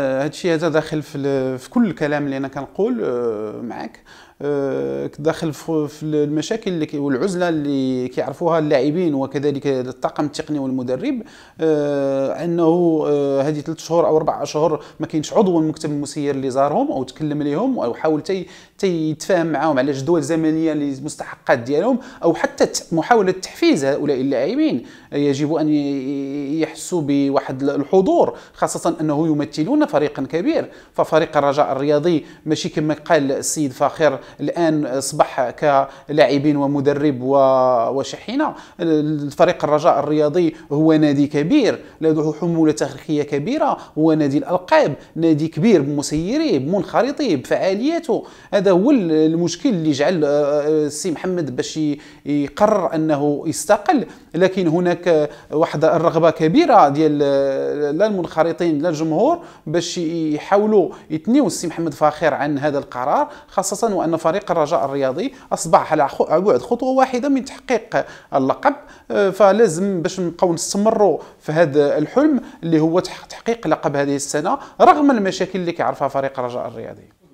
هذا الشيء هذا داخل في, في كل الكلام اللي انا كنقول آه، معك آه، داخل في المشاكل اللي والعزله اللي كيعرفوها اللاعبين وكذلك الطاقم التقني والمدرب آه، انه هذه ثلاث شهور او اربع شهور ما كاينش عضو المكتب المسير اللي زارهم او تكلم لهم او حاول تي تيتفاهم معاهم على جدول زمنيه للمستحقات ديالهم او حتى محاوله تحفيز هؤلاء اللاعبين يجب ان يحسوا بواحد الحضور خاصه انه يمثلون فريق كبير ففريق الرجاء الرياضي ماشي كما قال السيد فاخر الان اصبح كلاعبين ومدرب وشحينه فريق الرجاء الرياضي هو نادي كبير لديه حموله تاريخيه كبيره هو نادي الالقاب نادي كبير بمسيريه بمنخرطيه بفعالياته هذا هو المشكل اللي جعل آه، آه، السي محمد باش يقرر انه يستقل لكن هناك واحد الرغبه كبيره ديال آه، لا المنخرطين لا الجمهور باش يحاولوا يتنيو السي محمد فاخر عن هذا القرار خاصه وان فريق الرجاء الرياضي اصبح على بعد خطوه واحده من تحقيق اللقب آه، فلازم باش نبقاو نستمروا في هذا الحلم اللي هو تحقيق لقب هذه السنه رغم المشاكل اللي كيعرفها فريق الرجاء الرياضي